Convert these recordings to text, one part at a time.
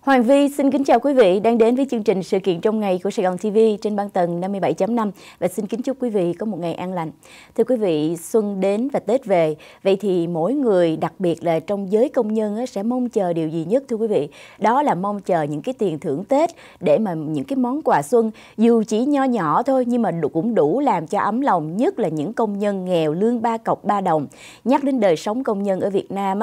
Hoàng Vi xin kính chào quý vị đang đến với chương trình sự kiện trong ngày của Sài Gòn TV trên ban tầng 57.5 và xin kính chúc quý vị có một ngày an lành. Thưa quý vị, xuân đến và Tết về, vậy thì mỗi người đặc biệt là trong giới công nhân sẽ mong chờ điều gì nhất thưa quý vị? Đó là mong chờ những cái tiền thưởng Tết để mà những cái món quà xuân dù chỉ nho nhỏ thôi nhưng mà cũng đủ làm cho ấm lòng nhất là những công nhân nghèo lương ba cọc ba đồng. Nhắc đến đời sống công nhân ở Việt Nam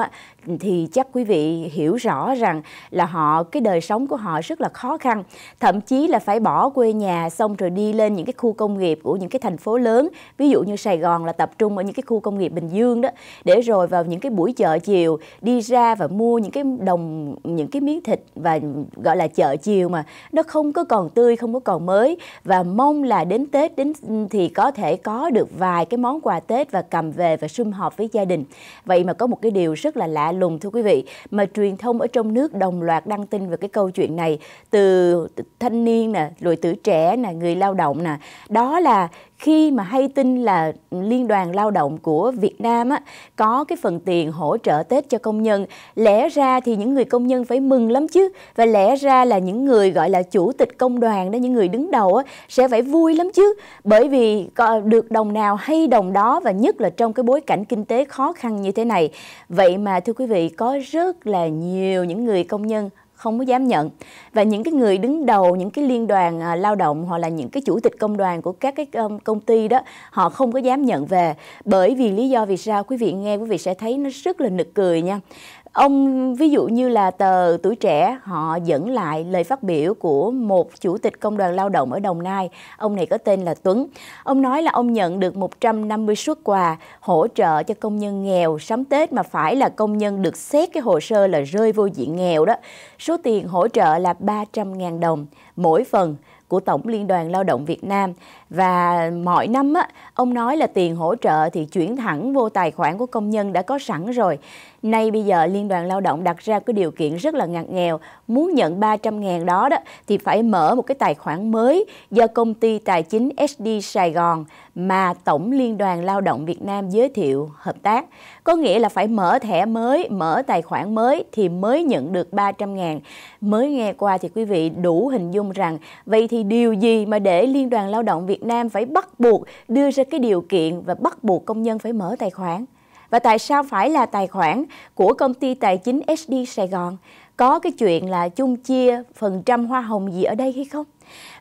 thì chắc quý vị hiểu rõ rằng là họ cái cái đời sống của họ rất là khó khăn thậm chí là phải bỏ quê nhà xong rồi đi lên những cái khu công nghiệp của những cái thành phố lớn ví dụ như Sài Gòn là tập trung ở những cái khu công nghiệp Bình Dương đó để rồi vào những cái buổi chợ chiều đi ra và mua những cái đồng những cái miếng thịt và gọi là chợ chiều mà nó không có còn tươi không có còn mới và mong là đến Tết đến thì có thể có được vài cái món quà Tết và cầm về và sum họp với gia đình vậy mà có một cái điều rất là lạ lùng thưa quý vị mà truyền thông ở trong nước đồng loạt đăng tin sinh về cái câu chuyện này từ thanh niên nè rồi tuổi trẻ nè người lao động nè đó là khi mà hay tin là liên đoàn lao động của Việt Nam á, có cái phần tiền hỗ trợ Tết cho công nhân, lẽ ra thì những người công nhân phải mừng lắm chứ và lẽ ra là những người gọi là chủ tịch công đoàn đó, những người đứng đầu á, sẽ phải vui lắm chứ bởi vì được đồng nào hay đồng đó và nhất là trong cái bối cảnh kinh tế khó khăn như thế này. Vậy mà thưa quý vị có rất là nhiều những người công nhân không có dám nhận và những cái người đứng đầu những cái liên đoàn à, lao động hoặc là những cái chủ tịch công đoàn của các cái công ty đó họ không có dám nhận về bởi vì lý do vì sao quý vị nghe quý vị sẽ thấy nó rất là nực cười nha Ông ví dụ như là tờ Tuổi Trẻ họ dẫn lại lời phát biểu của một chủ tịch công đoàn lao động ở Đồng Nai, ông này có tên là Tuấn. Ông nói là ông nhận được 150 suất quà hỗ trợ cho công nhân nghèo sắm Tết mà phải là công nhân được xét cái hồ sơ là rơi vô diện nghèo đó. Số tiền hỗ trợ là 300.000 đồng mỗi phần của Tổng Liên đoàn Lao động Việt Nam và mọi năm á, ông nói là tiền hỗ trợ thì chuyển thẳng vô tài khoản của công nhân đã có sẵn rồi. Nay bây giờ Liên đoàn Lao động đặt ra cái điều kiện rất là ngặt nghèo, muốn nhận 300 ngàn đó đó thì phải mở một cái tài khoản mới do công ty tài chính SD Sài Gòn mà Tổng Liên đoàn Lao động Việt Nam giới thiệu hợp tác. Có nghĩa là phải mở thẻ mới, mở tài khoản mới thì mới nhận được 300 ngàn. Mới nghe qua thì quý vị đủ hình dung rằng vậy thì điều gì mà để Liên đoàn Lao động Việt Nam phải bắt buộc đưa ra cái điều kiện và bắt buộc công nhân phải mở tài khoản? và tại sao phải là tài khoản của công ty tài chính SD Sài Gòn? Có cái chuyện là chung chia phần trăm hoa hồng gì ở đây hay không?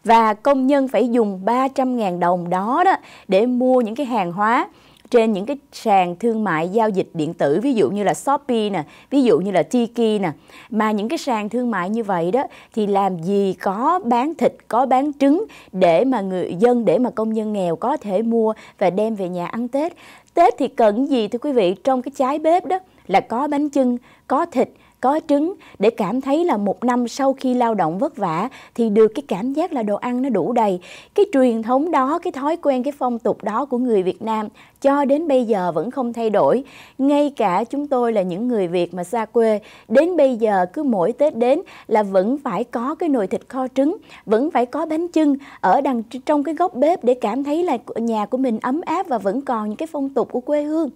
Và công nhân phải dùng 300.000 đồng đó đó để mua những cái hàng hóa trên những cái sàn thương mại giao dịch điện tử ví dụ như là Shopee nè, ví dụ như là Tiki nè. Mà những cái sàn thương mại như vậy đó thì làm gì có bán thịt, có bán trứng để mà người dân để mà công nhân nghèo có thể mua và đem về nhà ăn Tết. Tết thì cần gì thưa quý vị, trong cái trái bếp đó là có bánh chưng, có thịt, có trứng để cảm thấy là một năm sau khi lao động vất vả thì được cái cảm giác là đồ ăn nó đủ đầy. Cái truyền thống đó, cái thói quen, cái phong tục đó của người Việt Nam cho đến bây giờ vẫn không thay đổi. Ngay cả chúng tôi là những người Việt mà xa quê, đến bây giờ cứ mỗi Tết đến là vẫn phải có cái nồi thịt kho trứng, vẫn phải có bánh chưng ở đằng trong cái góc bếp để cảm thấy là nhà của mình ấm áp và vẫn còn những cái phong tục của quê hương.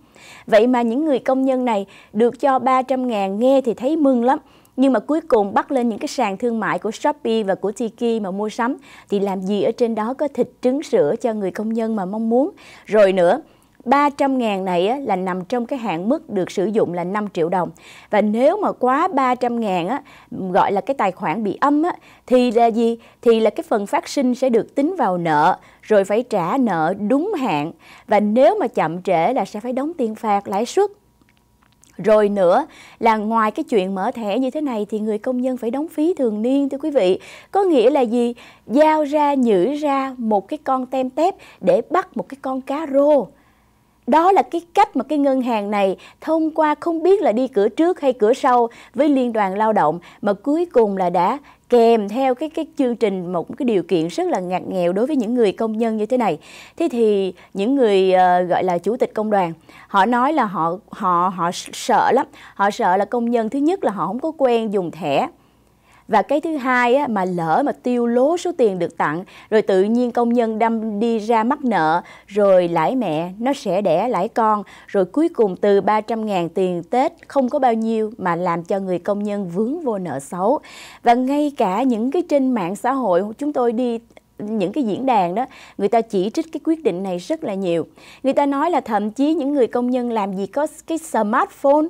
Vậy mà những người công nhân này được cho 300 ngàn nghe thì thấy mừng lắm nhưng mà cuối cùng bắt lên những cái sàn thương mại của Shopee và của Tiki mà mua sắm thì làm gì ở trên đó có thịt trứng sữa cho người công nhân mà mong muốn. Rồi nữa, 300 ngàn này là nằm trong cái hạn mức được sử dụng là 5 triệu đồng và nếu mà quá 300 ngàn á, gọi là cái tài khoản bị âm thì là gì? Thì là cái phần phát sinh sẽ được tính vào nợ rồi phải trả nợ đúng hạn và nếu mà chậm trễ là sẽ phải đóng tiền phạt lãi suất rồi nữa là ngoài cái chuyện mở thẻ như thế này thì người công nhân phải đóng phí thường niên thưa quý vị. Có nghĩa là gì? Giao ra nhử ra một cái con tem tép để bắt một cái con cá rô đó là cái cách mà cái ngân hàng này thông qua không biết là đi cửa trước hay cửa sau với liên đoàn lao động mà cuối cùng là đã kèm theo cái cái chương trình một cái điều kiện rất là ngặt nghèo đối với những người công nhân như thế này thế thì những người uh, gọi là chủ tịch công đoàn họ nói là họ họ họ sợ lắm họ sợ là công nhân thứ nhất là họ không có quen dùng thẻ và cái thứ hai á, mà lỡ mà tiêu lố số tiền được tặng rồi tự nhiên công nhân đâm đi ra mắc nợ rồi lãi mẹ nó sẽ đẻ lãi con rồi cuối cùng từ 300 ngàn tiền Tết không có bao nhiêu mà làm cho người công nhân vướng vô nợ xấu. Và ngay cả những cái trên mạng xã hội chúng tôi đi những cái diễn đàn đó người ta chỉ trích cái quyết định này rất là nhiều người ta nói là thậm chí những người công nhân làm gì có cái smartphone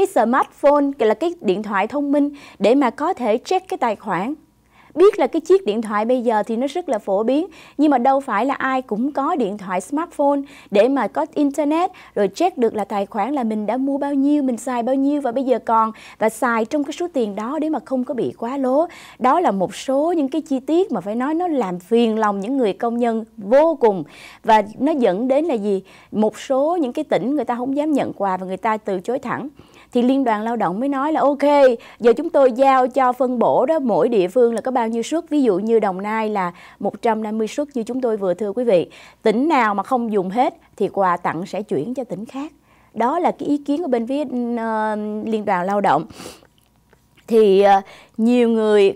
cái smartphone là cái điện thoại thông minh để mà có thể check cái tài khoản biết là cái chiếc điện thoại bây giờ thì nó rất là phổ biến nhưng mà đâu phải là ai cũng có điện thoại smartphone để mà có internet rồi check được là tài khoản là mình đã mua bao nhiêu mình xài bao nhiêu và bây giờ còn và xài trong cái số tiền đó để mà không có bị quá lố đó là một số những cái chi tiết mà phải nói nó làm phiền lòng những người công nhân vô cùng và nó dẫn đến là gì một số những cái tỉnh người ta không dám nhận quà và người ta từ chối thẳng thì liên đoàn lao động mới nói là ok giờ chúng tôi giao cho phân bổ đó mỗi địa phương là có bao nhiêu suất ví dụ như đồng nai là 150 suất như chúng tôi vừa thưa quý vị tỉnh nào mà không dùng hết thì quà tặng sẽ chuyển cho tỉnh khác đó là cái ý kiến của bên phía ờ, liên đoàn lao động thì ờ, nhiều người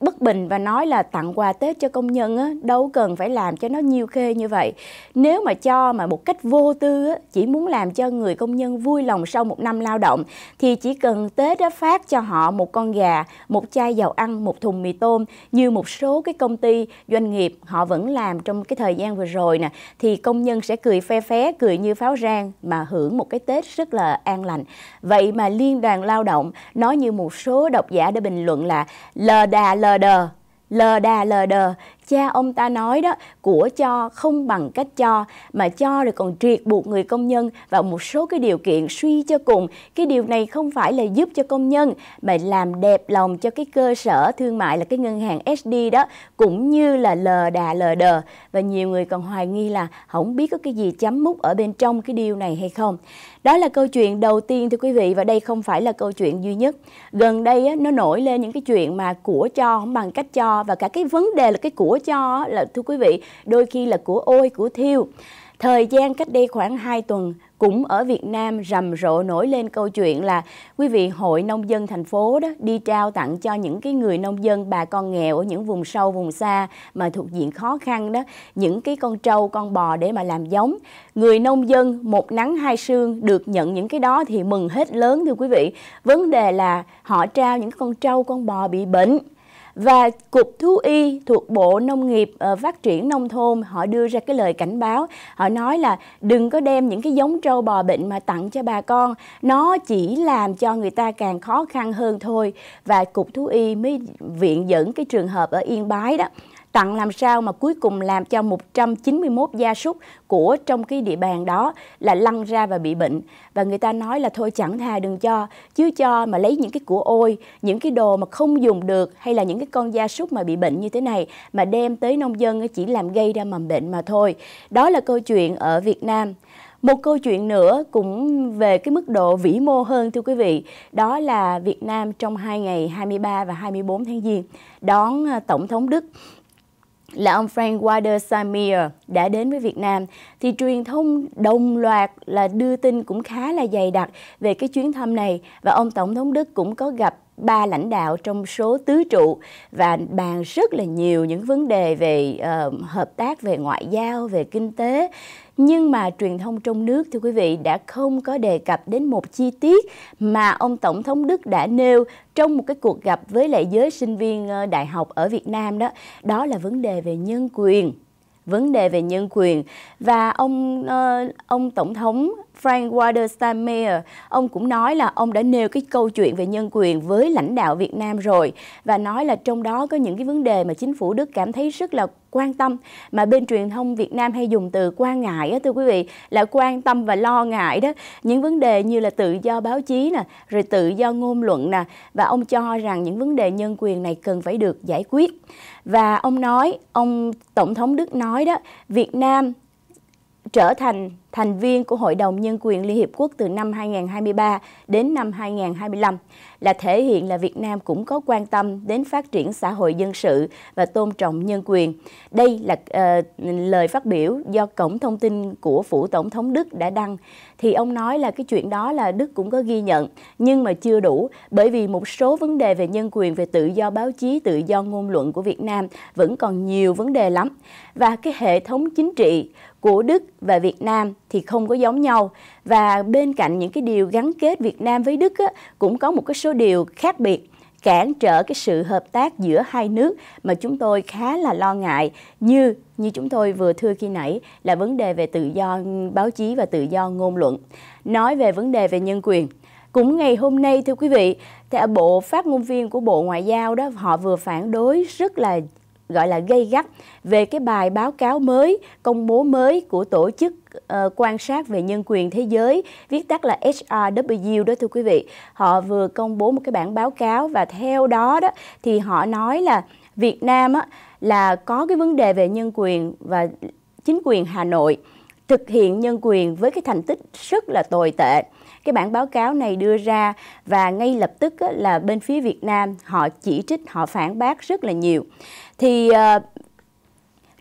bất bình và nói là tặng quà Tết cho công nhân á, đâu cần phải làm cho nó nhiều khê như vậy. Nếu mà cho mà một cách vô tư á, chỉ muốn làm cho người công nhân vui lòng sau một năm lao động thì chỉ cần Tết á, phát cho họ một con gà, một chai dầu ăn, một thùng mì tôm như một số cái công ty doanh nghiệp họ vẫn làm trong cái thời gian vừa rồi nè thì công nhân sẽ cười phe phé, cười như pháo rang mà hưởng một cái Tết rất là an lành. Vậy mà Liên đoàn Lao động nói như một số độc giả đã bình luận là lờ đà lờ lờ đờ lờ đà lờ đờ cha ông ta nói đó của cho không bằng cách cho mà cho rồi còn triệt buộc người công nhân vào một số cái điều kiện suy cho cùng cái điều này không phải là giúp cho công nhân mà làm đẹp lòng cho cái cơ sở thương mại là cái ngân hàng SD đó cũng như là lờ đà lờ đờ và nhiều người còn hoài nghi là không biết có cái gì chấm mút ở bên trong cái điều này hay không đó là câu chuyện đầu tiên thưa quý vị và đây không phải là câu chuyện duy nhất gần đây nó nổi lên những cái chuyện mà của cho không bằng cách cho và cả cái vấn đề là cái của cho là thưa quý vị đôi khi là của ôi của thiêu thời gian cách đây khoảng 2 tuần cũng ở Việt Nam rầm rộ nổi lên câu chuyện là quý vị hội nông dân thành phố đó đi trao tặng cho những cái người nông dân bà con nghèo ở những vùng sâu vùng xa mà thuộc diện khó khăn đó những cái con trâu con bò để mà làm giống người nông dân một nắng hai sương được nhận những cái đó thì mừng hết lớn thưa quý vị vấn đề là họ trao những con trâu con bò bị bệnh và Cục Thú Y thuộc Bộ Nông nghiệp ờ, Phát triển Nông thôn họ đưa ra cái lời cảnh báo. Họ nói là đừng có đem những cái giống trâu bò bệnh mà tặng cho bà con. Nó chỉ làm cho người ta càng khó khăn hơn thôi. Và Cục Thú Y mới viện dẫn cái trường hợp ở Yên Bái đó tặng làm sao mà cuối cùng làm cho 191 gia súc của trong cái địa bàn đó là lăn ra và bị bệnh và người ta nói là thôi chẳng thà đừng cho chứ cho mà lấy những cái của ôi những cái đồ mà không dùng được hay là những cái con gia súc mà bị bệnh như thế này mà đem tới nông dân chỉ làm gây ra mầm bệnh mà thôi đó là câu chuyện ở Việt Nam một câu chuyện nữa cũng về cái mức độ vĩ mô hơn thưa quý vị, đó là Việt Nam trong hai ngày 23 và 24 tháng Giêng đón à, Tổng thống Đức là ông Frank Wilder Samir đã đến với Việt Nam thì truyền thông đồng loạt là đưa tin cũng khá là dày đặc về cái chuyến thăm này và ông Tổng thống Đức cũng có gặp ba lãnh đạo trong số tứ trụ và bàn rất là nhiều những vấn đề về uh, hợp tác về ngoại giao, về kinh tế nhưng mà truyền thông trong nước thưa quý vị đã không có đề cập đến một chi tiết mà ông Tổng thống Đức đã nêu trong một cái cuộc gặp với lại giới sinh viên ờ, đại học ở Việt Nam đó. Đó là vấn đề về nhân quyền vấn đề về nhân quyền và ông ờ, ông tổng thống Frank Waldersteinmeier, ông cũng nói là ông đã nêu cái câu chuyện về nhân quyền với lãnh đạo Việt Nam rồi và nói là trong đó có những cái vấn đề mà chính phủ Đức cảm thấy rất là quan tâm mà bên truyền thông Việt Nam hay dùng từ quan ngại á thưa quý vị là quan tâm và lo ngại đó những vấn đề như là tự do báo chí nè rồi tự do ngôn luận nè và ông cho rằng những vấn đề nhân quyền này cần phải được giải quyết và ông nói ông tổng thống Đức nói đó Việt Nam trở thành thành viên của Hội đồng Nhân quyền Liên Hiệp Quốc từ năm 2023 đến năm 2025, là thể hiện là Việt Nam cũng có quan tâm đến phát triển xã hội dân sự và tôn trọng nhân quyền. Đây là uh, lời phát biểu do cổng thông tin của phủ tổng thống Đức đã đăng. Thì ông nói là cái chuyện đó là Đức cũng có ghi nhận, nhưng mà chưa đủ, bởi vì một số vấn đề về nhân quyền, về tự do báo chí, tự do ngôn luận của Việt Nam vẫn còn nhiều vấn đề lắm. Và cái hệ thống chính trị của Đức và Việt Nam thì không có giống nhau và bên cạnh những cái điều gắn kết Việt Nam với Đức á, cũng có một cái số điều khác biệt cản trở cái sự hợp tác giữa hai nước mà chúng tôi khá là lo ngại như như chúng tôi vừa thưa khi nãy là vấn đề về tự do báo chí và tự do ngôn luận. Nói về vấn đề về nhân quyền, cũng ngày hôm nay thưa quý vị, thì bộ phát ngôn viên của Bộ Ngoại giao đó họ vừa phản đối rất là gọi là gây gắt về cái bài báo cáo mới công bố mới của tổ chức uh, quan sát về nhân quyền thế giới viết tắt là HRW đó thưa quý vị họ vừa công bố một cái bản báo cáo và theo đó đó thì họ nói là Việt Nam á, là có cái vấn đề về nhân quyền và chính quyền Hà Nội thực hiện nhân quyền với cái thành tích rất là tồi tệ cái bản báo cáo này đưa ra và ngay lập tức là bên phía Việt Nam họ chỉ trích họ phản bác rất là nhiều thì ờ,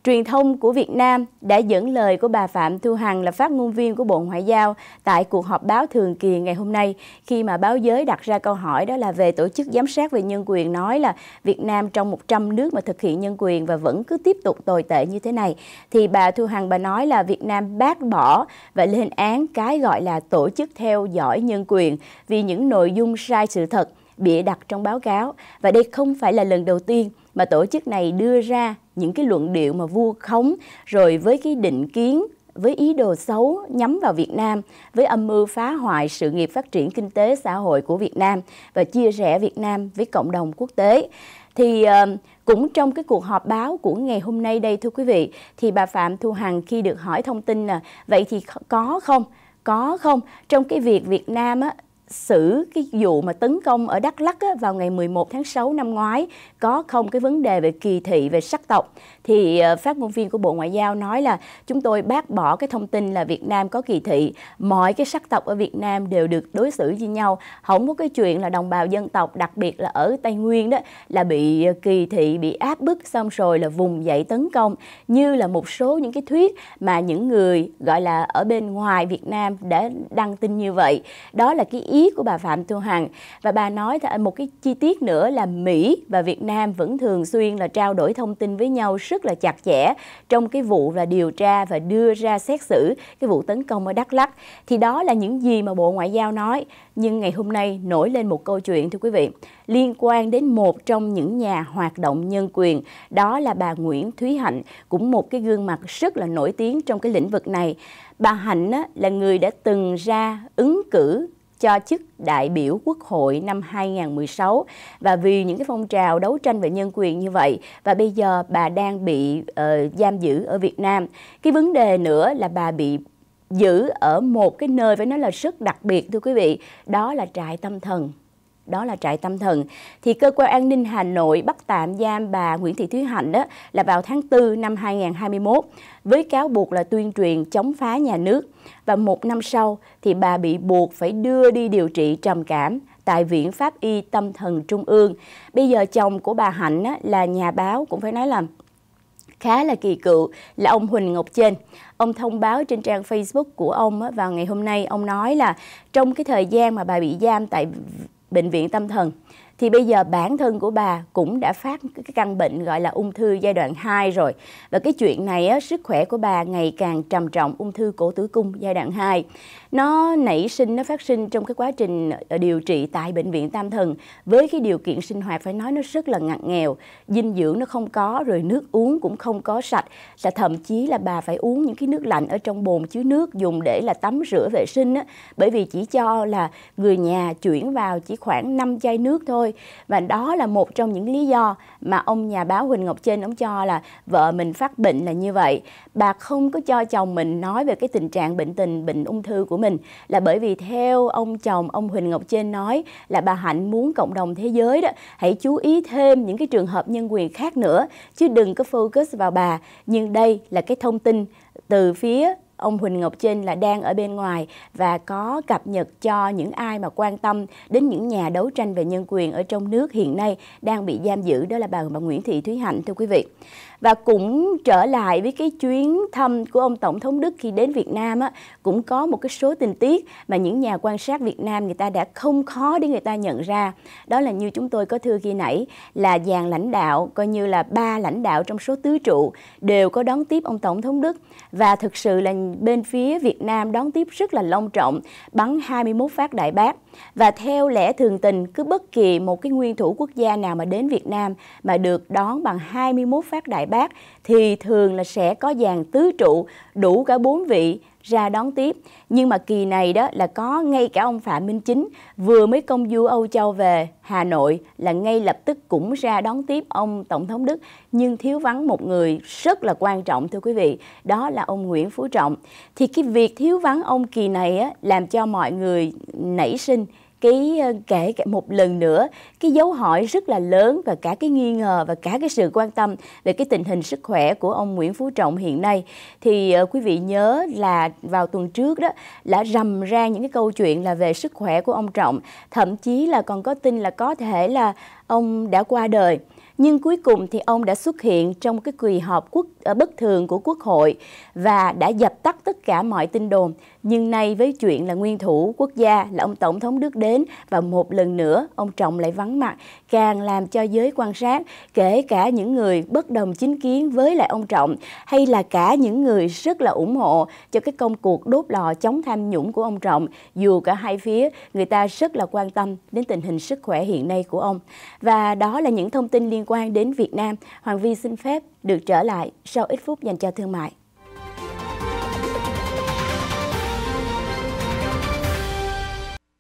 truyền thông của Việt Nam đã dẫn lời của bà Phạm Thu Hằng là phát ngôn viên của Bộ Ngoại giao tại cuộc họp báo thường kỳ ngày hôm nay khi mà báo giới đặt ra câu hỏi đó là về tổ chức giám sát về nhân quyền nói là Việt Nam trong 100 nước mà thực hiện nhân quyền và vẫn cứ tiếp tục tồi tệ như thế này thì bà Thu Hằng bà nói là Việt Nam bác bỏ và lên án cái gọi là tổ chức theo dõi nhân quyền vì những nội dung sai sự thật bịa đặt trong báo cáo và đây không phải là lần đầu tiên mà tổ chức này đưa ra những cái luận điệu mà vu khống rồi với cái định kiến với ý đồ xấu nhắm vào Việt Nam, với âm mưu phá hoại sự nghiệp phát triển kinh tế xã hội của Việt Nam và chia rẽ Việt Nam với cộng đồng quốc tế. Thì ờ, cũng trong cái cuộc họp báo của ngày hôm nay đây thưa quý vị, thì bà Phạm Thu Hằng khi được hỏi thông tin là vậy thì có không? Có không? Trong cái việc Việt Nam á, xử cái vụ mà tấn công ở Đắk Lắk á, vào ngày 11 tháng 6 năm ngoái có không cái vấn đề về kỳ thị về sắc tộc thì ờ, phát ngôn viên của Bộ Ngoại giao nói là chúng tôi bác bỏ cái thông tin là Việt Nam có kỳ thị mọi cái sắc tộc ở Việt Nam đều được đối xử như nhau không có cái chuyện là đồng bào dân tộc đặc biệt là ở Tây Nguyên đó là bị ờ, kỳ thị bị áp bức xong rồi là vùng dậy tấn công như là một số những cái thuyết mà những người gọi là ở bên ngoài Việt Nam đã đăng tin như vậy đó là cái ý ý của bà Phạm Thu Hằng và bà nói thêm một cái chi tiết nữa là Mỹ và Việt Nam vẫn thường xuyên là trao đổi thông tin với nhau rất là chặt chẽ trong cái vụ là điều tra và đưa ra xét xử cái vụ tấn công ở Đắk Lắk thì đó là những gì mà Bộ Ngoại giao nói nhưng ngày hôm nay nổi lên một câu chuyện thưa quý vị liên quan đến một trong những nhà hoạt động nhân quyền đó là bà Nguyễn Thúy Hạnh cũng một cái gương mặt rất là nổi tiếng trong cái lĩnh vực này bà Hạnh là người đã từng ra ứng cử cho chức đại biểu Quốc hội năm 2016 và vì những cái phong trào đấu tranh về nhân quyền như vậy và bây giờ bà đang bị uh, giam giữ ở Việt Nam. Cái vấn đề nữa là bà bị giữ ở một cái nơi phải nói là rất đặc biệt thưa quý vị, đó là trại tâm thần đó là trại tâm thần. Thì cơ quan an ninh Hà Nội bắt tạm giam bà Nguyễn Thị Thúy Hạnh đó là vào tháng 4 năm 2021 với cáo buộc là tuyên truyền chống phá nhà nước. Và một năm sau thì bà bị buộc phải đưa đi điều trị trầm cảm tại Viện Pháp Y Tâm Thần Trung ương. Bây giờ chồng của bà Hạnh là nhà báo cũng phải nói là khá là kỳ cựu là ông Huỳnh Ngọc trên Ông thông báo trên trang Facebook của ông vào ngày hôm nay, ông nói là trong cái thời gian mà bà bị giam tại bệnh viện tâm thần thì bây giờ bản thân của bà cũng đã phát cái căn bệnh gọi là ung thư giai đoạn 2 rồi. Và cái chuyện này á, sức khỏe của bà ngày càng trầm trọng ung thư cổ tử cung giai đoạn 2 nó nảy sinh nó phát sinh trong cái quá trình ờ, điều trị tại bệnh viện Tam Thần với cái điều kiện sinh hoạt phải nói nó rất là ngặt nghèo dinh dưỡng nó không có rồi nước uống cũng không có sạch là thậm chí là bà phải uống những cái nước lạnh ở trong bồn chứa nước dùng để là tắm rửa vệ sinh á bởi vì chỉ cho là người nhà chuyển vào chỉ khoảng 5 chai nước thôi và đó là một trong những lý do mà ông nhà báo Huỳnh Ngọc Trên ông cho là vợ mình phát bệnh là như vậy bà không có cho chồng mình nói về cái tình trạng bệnh tình bệnh ung thư của của mình là bởi vì theo ông chồng ông Huỳnh Ngọc Trên nói là bà Hạnh muốn cộng đồng thế giới đó hãy chú ý thêm những cái trường hợp nhân quyền khác nữa chứ đừng có focus vào bà nhưng đây là cái thông tin từ phía ông Huỳnh Ngọc Trinh là đang ở bên ngoài và có cập nhật cho những ai mà quan tâm đến những nhà đấu tranh về nhân quyền ở trong nước hiện nay đang bị giam giữ đó là bà, bà Nguyễn Thị Thúy Hạnh thưa quý vị và cũng trở lại với cái chuyến thăm của ông tổng thống Đức khi đến Việt Nam á, cũng có một cái số tình tiết mà những nhà quan sát Việt Nam người ta đã không khó để người ta nhận ra đó là như chúng tôi có thưa khi nãy là dàn lãnh đạo coi như là ba lãnh đạo trong số tứ trụ đều có đón tiếp ông tổng thống Đức và thực sự là bên phía Việt Nam đón tiếp rất là long trọng bắn 21 phát đại bác và theo lẽ thường tình cứ bất kỳ một cái nguyên thủ quốc gia nào mà đến Việt Nam mà được đón bằng 21 phát đại Bác thì thường là sẽ có dàn tứ trụ đủ cả bốn vị ra đón tiếp. Nhưng mà kỳ này đó là có ngay cả ông Phạm Minh Chính vừa mới công du Âu Châu về Hà Nội là ngay lập tức cũng ra đón tiếp ông Tổng thống Đức nhưng thiếu vắng một người rất là quan trọng thưa quý vị, đó là ông Nguyễn Phú Trọng. Thì cái việc thiếu vắng ông kỳ này á, làm cho mọi người nảy sinh cái ờ, kể một lần nữa cái dấu hỏi rất là lớn và cả cái nghi ngờ và cả cái sự quan tâm về cái tình hình sức khỏe của ông Nguyễn Phú Trọng hiện nay thì ờ, quý vị nhớ là vào tuần trước đó đã rầm ra những cái câu chuyện là về sức khỏe của ông Trọng thậm chí là còn có tin là có thể là ông đã qua đời nhưng cuối cùng thì ông đã xuất hiện trong cái kỳ họp quốc ờ, bất thường của Quốc hội và đã dập tắt tất cả mọi tin đồn nhưng nay với chuyện là nguyên thủ quốc gia là ông Tổng thống Đức đến và một lần nữa ông Trọng lại vắng mặt càng làm cho giới quan sát, kể cả những người bất đồng chính kiến với lại ông Trọng hay là cả những người rất là ủng hộ cho cái công cuộc đốt lò chống tham nhũng của ông Trọng dù cả hai phía người ta rất là quan tâm đến tình hình sức khỏe hiện nay của ông. Và đó là những thông tin liên quan đến Việt Nam. Hoàng Vi xin phép được trở lại sau ít phút dành cho thương mại.